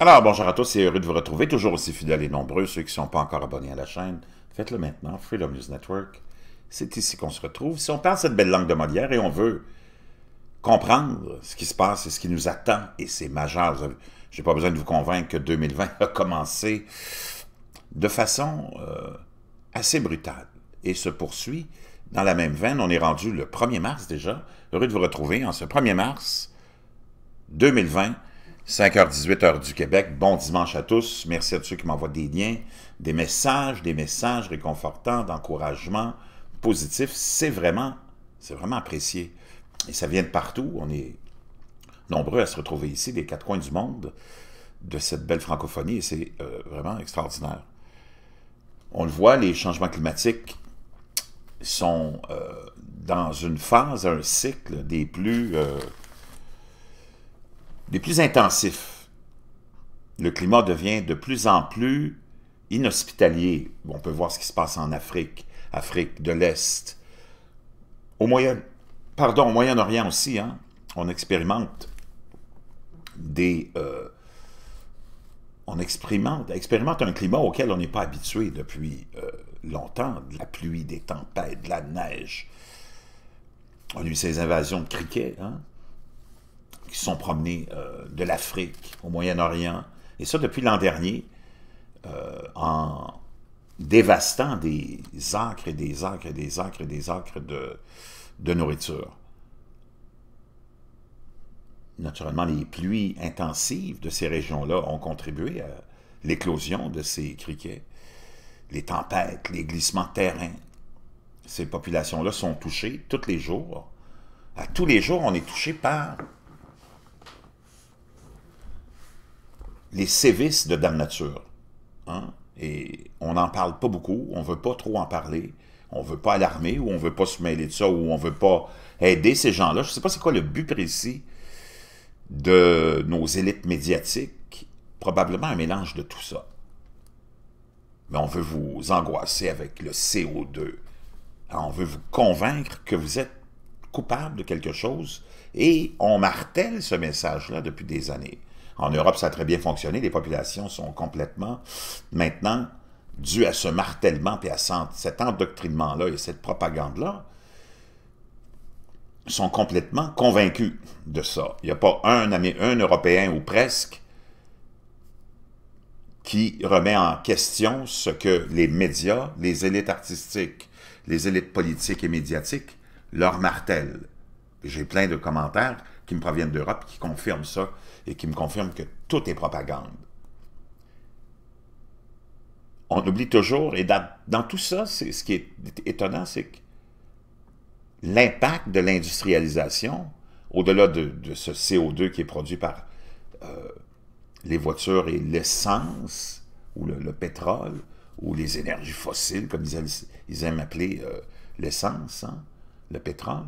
Alors, bonjour à tous c'est heureux de vous retrouver, toujours aussi fidèles et nombreux, ceux qui ne sont pas encore abonnés à la chaîne. Faites-le maintenant, Freedom News Network. C'est ici qu'on se retrouve. Si on parle cette belle langue de Molière et on veut comprendre ce qui se passe et ce qui nous attend, et c'est majeur, je n'ai pas besoin de vous convaincre que 2020 a commencé de façon euh, assez brutale et se poursuit. Dans la même veine, on est rendu le 1er mars déjà. Heureux de vous retrouver en ce 1er mars 2020 5h18 heure du Québec. Bon dimanche à tous. Merci à tous ceux qui m'envoient des liens, des messages, des messages réconfortants, d'encouragement positif. C'est vraiment, c'est vraiment apprécié. Et ça vient de partout. On est nombreux à se retrouver ici, des quatre coins du monde, de cette belle francophonie. Et c'est euh, vraiment extraordinaire. On le voit, les changements climatiques sont euh, dans une phase, un cycle des plus... Euh, les plus intensifs. Le climat devient de plus en plus inhospitalier. On peut voir ce qui se passe en Afrique, Afrique de l'Est. Au Moyen, pardon, au Moyen-Orient aussi, hein, on expérimente des... Euh, on expérimente, un climat auquel on n'est pas habitué depuis euh, longtemps, de la pluie, des tempêtes, de la neige. On a eu ces invasions de criquets, hein, qui sont promenés euh, de l'Afrique au Moyen-Orient, et ça depuis l'an dernier, euh, en dévastant des acres et des acres et des acres et des acres de, de nourriture. Naturellement, les pluies intensives de ces régions-là ont contribué à l'éclosion de ces criquets, les tempêtes, les glissements de terrain. Ces populations-là sont touchées tous les jours. À tous les jours, on est touché par les sévices de Dame Nature. Hein? Et on n'en parle pas beaucoup, on ne veut pas trop en parler, on ne veut pas alarmer, ou on ne veut pas se mêler de ça, ou on ne veut pas aider ces gens-là. Je ne sais pas c'est quoi le but précis de nos élites médiatiques, probablement un mélange de tout ça. Mais on veut vous angoisser avec le CO2. On veut vous convaincre que vous êtes coupable de quelque chose, et on martèle ce message-là depuis des années. En Europe, ça a très bien fonctionné. Les populations sont complètement, maintenant, dues à ce martèlement et à cet endoctrinement-là et cette propagande-là, sont complètement convaincus de ça. Il n'y a pas un, un Européen ou presque qui remet en question ce que les médias, les élites artistiques, les élites politiques et médiatiques leur martèlent. J'ai plein de commentaires qui me proviennent d'Europe qui confirment ça et qui me confirment que tout est propagande. On oublie toujours, et dans, tout ça, ce qui est étonnant, c'est que l'impact de l'industrialisation, au-delà de, ce CO2 qui est produit par euh, les voitures et l'essence, ou le, pétrole, ou les énergies fossiles, comme ils, aiment appeler euh, l'essence, hein, le pétrole,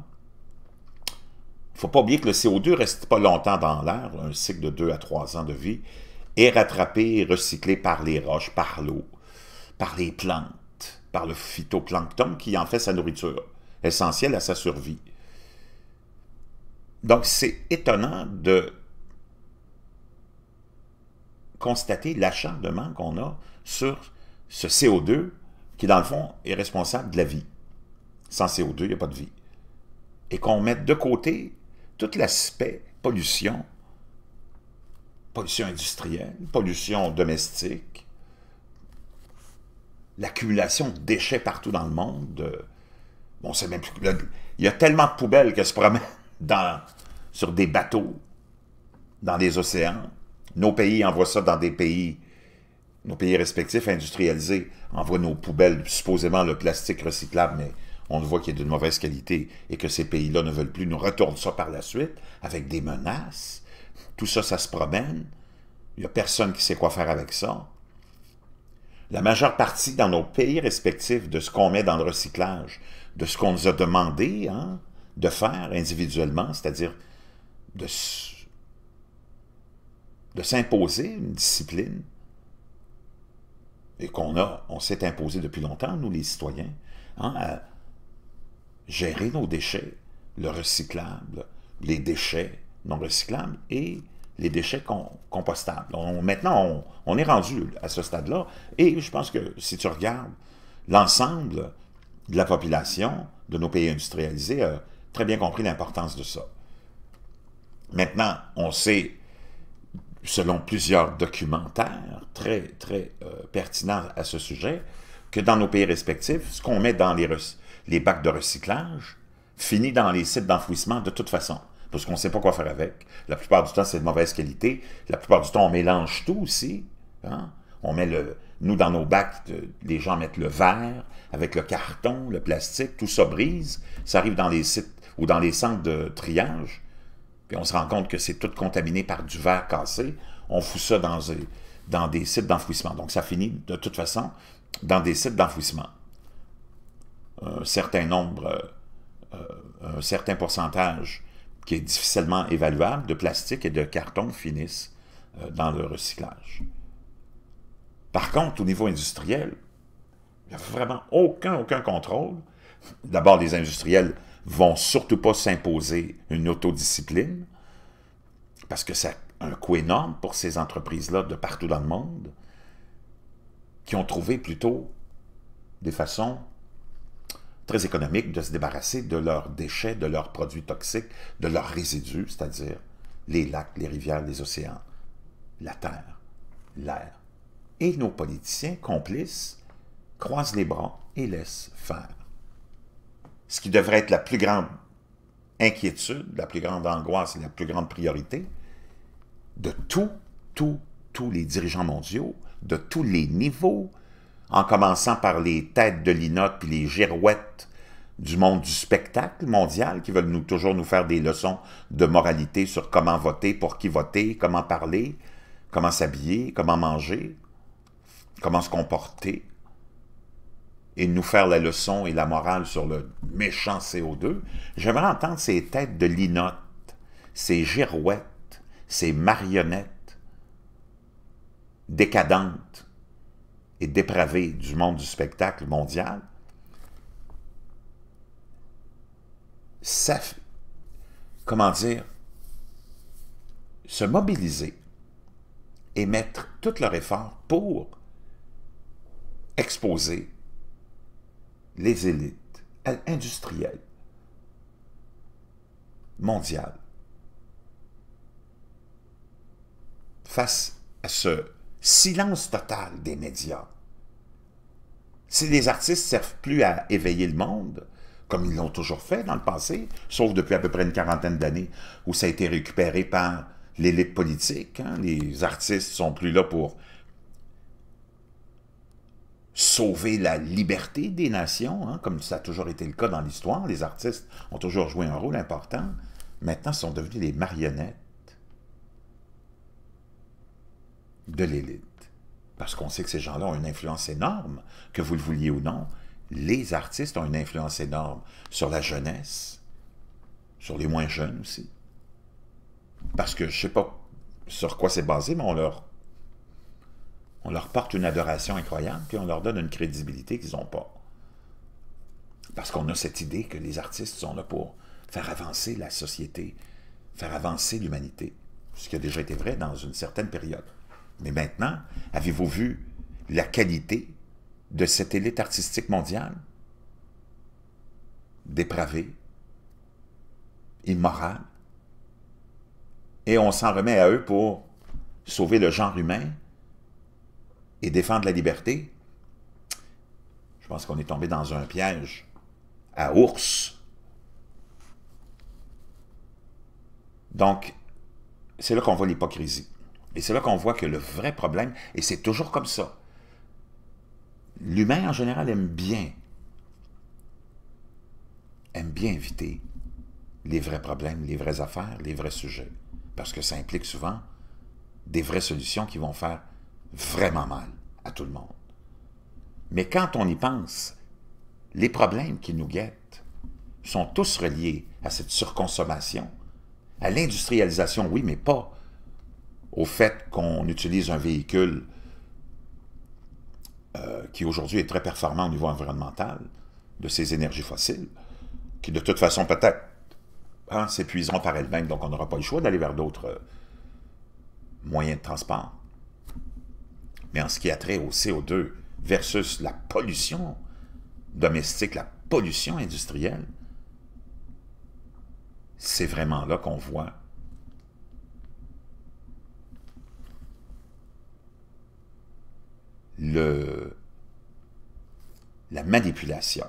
ne faut pas oublier que le CO2 ne reste pas longtemps dans l'air, un cycle de deux à trois ans de vie, est rattrapé et recyclé par les roches, par l'eau, par les plantes, par le phytoplancton qui en fait sa nourriture, essentielle à sa survie. Donc c'est étonnant de constater l'acharnement qu'on a sur ce CO2 qui, dans le fond, est responsable de la vie. Sans CO2, il n'y a pas de vie. Et qu'on mette de côté tout l'aspect pollution, pollution industrielle, pollution domestique, l'accumulation de déchets partout dans le monde. Bon, c'est même Il y a tellement de poubelles que se promènent dans, sur des bateaux, dans les océans. Nos pays envoient ça dans des pays, nos pays respectifs industrialisés envoient nos poubelles, supposément le plastique recyclable, mais on le voit qu'il est d'une mauvaise qualité et que ces pays-là ne veulent plus, nous retourner ça par la suite avec des menaces. Tout ça, ça se promène. Il n'y a personne qui sait quoi faire avec ça. La majeure partie dans nos pays respectifs de ce qu'on met dans le recyclage, de ce qu'on nous a demandé hein, de faire individuellement, c'est-à-dire de, s'imposer une discipline, et qu'on a, on s'est imposé depuis longtemps, nous les citoyens, hein, gérer nos déchets, le recyclable, les déchets non recyclables et les déchets compostables. maintenant, on, est rendu à ce stade-là et je pense que si tu regardes l'ensemble de la population de nos pays industrialisés a très bien compris l'importance de ça. Maintenant, on sait, selon plusieurs documentaires très, très euh, pertinents à ce sujet, que dans nos pays respectifs, ce qu'on met dans les, bacs de recyclage finit dans les sites d'enfouissement de toute façon, parce qu'on ne sait pas quoi faire avec. La plupart du temps, c'est de mauvaise qualité. La plupart du temps, on mélange tout aussi. Hein. On met le, nous, dans nos bacs, les gens mettent le verre avec le carton, le plastique, tout ça brise. Ça arrive dans les sites ou dans les centres de triage. Puis on se rend compte que c'est tout contaminé par du verre cassé. On fout ça dans euh, des sites d'enfouissement. Donc ça finit de toute façon dans des sites d'enfouissement. Un certain nombre, euh, un certain pourcentage qui est difficilement évaluable de plastique et de carton finissent euh, dans le recyclage. Par contre, au niveau industriel, il n'y a vraiment aucun, aucun contrôle. D'abord, les industriels vont surtout pas s'imposer une autodiscipline, parce que c'est un coût énorme pour ces entreprises-là de partout dans le monde qui ont trouvé plutôt des façons très économiques de se débarrasser de leurs déchets, de leurs produits toxiques, de leurs résidus, c'est-à-dire les lacs, les rivières, les océans, la terre, l'air. Et nos politiciens complices croisent les bras et laissent faire. Ce qui devrait être la plus grande inquiétude, la plus grande angoisse et la plus grande priorité de tout, tout, tous les dirigeants mondiaux, de tous les niveaux, en commençant par les têtes de linotte puis les girouettes du monde du spectacle mondial qui veulent toujours nous faire des leçons de moralité sur comment voter, pour qui voter, comment parler, comment s'habiller, comment manger, comment se comporter, et nous faire la leçon et la morale sur le méchant CO2. J'aimerais entendre ces têtes de linotte, ces girouettes, ces marionnettes, décadente et dépravée du monde du spectacle mondial, ça, comment dire, se mobiliser et mettre tout leur effort pour exposer les élites industrielles mondiales face à ce silence total des médias. Si les artistes ne servent plus à éveiller le monde, comme ils l'ont toujours fait dans le passé, sauf depuis à peu près une quarantaine d'années, où ça a été récupéré par l'élite politique. Hein, les artistes sont plus là pour sauver la liberté des nations, hein, comme ça a toujours été le cas dans l'histoire. Les artistes ont toujours joué un rôle important. Maintenant, ils sont devenus des marionnettes de l'élite. Parce qu'on sait que ces gens-là ont une influence énorme, que vous le vouliez ou non. Les artistes ont une influence énorme sur la jeunesse, sur les moins jeunes aussi. Parce que je ne sais pas sur quoi c'est basé, mais on leur, on leur porte une adoration incroyable, puis on leur donne une crédibilité qu'ils n'ont pas. Parce qu'on a cette idée que les artistes sont là pour faire avancer la société, faire avancer l'humanité, ce qui a déjà été vrai dans une certaine période. Mais maintenant, avez-vous vu la qualité de cette élite artistique mondiale? Dépravée, immorale, et on s'en remet à eux pour sauver le genre humain et défendre la liberté. Je pense qu'on est tombé dans un piège à ours. Donc, c'est là qu'on voit l'hypocrisie. Et c'est là qu'on voit que le vrai problème, et c'est toujours comme ça, l'humain en général aime bien, aime bien éviter les vrais problèmes, les vraies affaires, les vrais sujets, parce que ça implique souvent des vraies solutions qui vont faire vraiment mal à tout le monde. Mais quand on y pense, les problèmes qui nous guettent sont tous reliés à cette surconsommation, à l'industrialisation, oui, mais pas au fait qu'on utilise un véhicule euh, qui aujourd'hui est très performant au niveau environnemental, de ces énergies fossiles, qui de toute façon peut-être hein, s'épuiseront par elles-mêmes, donc on n'aura pas le choix d'aller vers d'autres euh, moyens de transport. Mais en ce qui a trait au CO2 versus la pollution domestique, la pollution industrielle, c'est vraiment là qu'on voit la manipulation,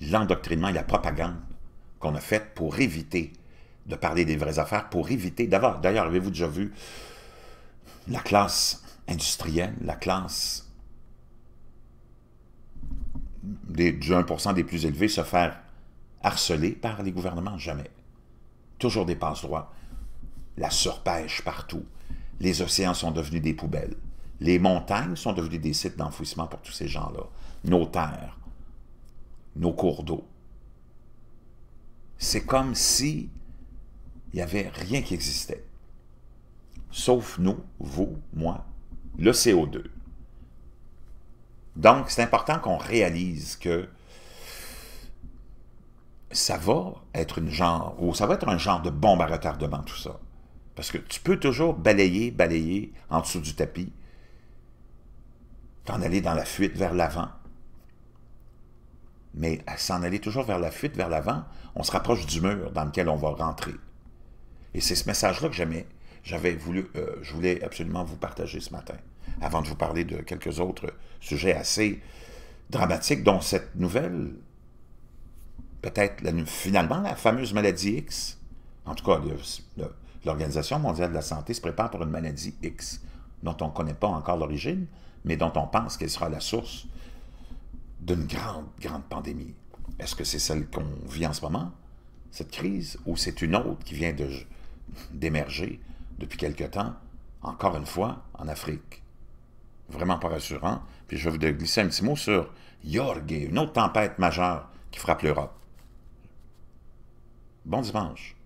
l'endoctrinement et la propagande qu'on a faite pour éviter de parler des vraies affaires, pour éviter... d'avoir... D'ailleurs, avez-vous déjà vu la classe industrielle, la classe des, du 1% des plus élevés se faire harceler par les gouvernements? Jamais. Toujours des passe-droits. La surpêche partout. Les océans sont devenus des poubelles. Les montagnes sont devenues des sites d'enfouissement pour tous ces gens-là. Nos terres, nos cours d'eau. C'est comme si il n'y avait rien qui existait. Sauf nous, vous, moi, le CO2. Donc, c'est important qu'on réalise que ça va être une genre, ou ça va être un genre de bombe à retardement, tout ça. Parce que tu peux toujours balayer, balayer en dessous du tapis, d'en aller dans la fuite vers l'avant. Mais à s'en aller toujours vers la fuite, vers l'avant, on se rapproche du mur dans lequel on va rentrer. Et c'est ce message-là que j'aimais j'avais voulu, euh, je voulais absolument vous partager ce matin, avant de vous parler de quelques autres sujets assez dramatiques, dont cette nouvelle, peut-être finalement la fameuse maladie X. En tout cas, l'Organisation mondiale de la santé se prépare pour une maladie X dont on ne connaît pas encore l'origine, mais dont on pense qu'elle sera la source d'une grande, grande pandémie. Est-ce que c'est celle qu'on vit en ce moment, cette crise, ou c'est une autre qui vient d'émerger depuis quelque temps, encore une fois, en Afrique? Vraiment pas rassurant. Puis je vais vous glisser un petit mot sur Jorge, une autre tempête majeure qui frappe l'Europe. Bon dimanche.